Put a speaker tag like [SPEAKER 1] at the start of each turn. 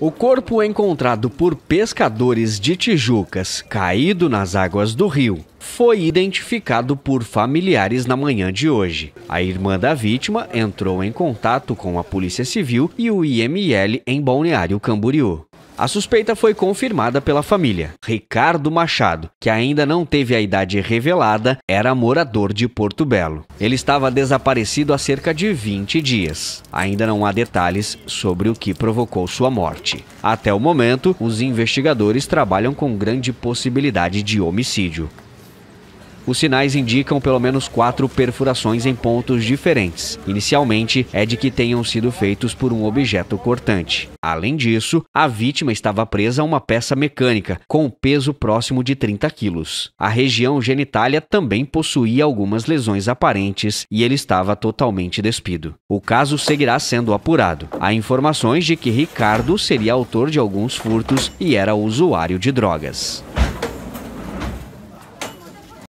[SPEAKER 1] O corpo é encontrado por pescadores de Tijucas, caído nas águas do rio, foi identificado por familiares na manhã de hoje. A irmã da vítima entrou em contato com a Polícia Civil e o IML em Balneário Camboriú. A suspeita foi confirmada pela família. Ricardo Machado, que ainda não teve a idade revelada, era morador de Porto Belo. Ele estava desaparecido há cerca de 20 dias. Ainda não há detalhes sobre o que provocou sua morte. Até o momento, os investigadores trabalham com grande possibilidade de homicídio. Os sinais indicam pelo menos quatro perfurações em pontos diferentes. Inicialmente, é de que tenham sido feitos por um objeto cortante. Além disso, a vítima estava presa a uma peça mecânica, com um peso próximo de 30 quilos. A região genitália também possuía algumas lesões aparentes e ele estava totalmente despido. O caso seguirá sendo apurado. Há informações de que Ricardo seria autor de alguns furtos e era usuário de drogas.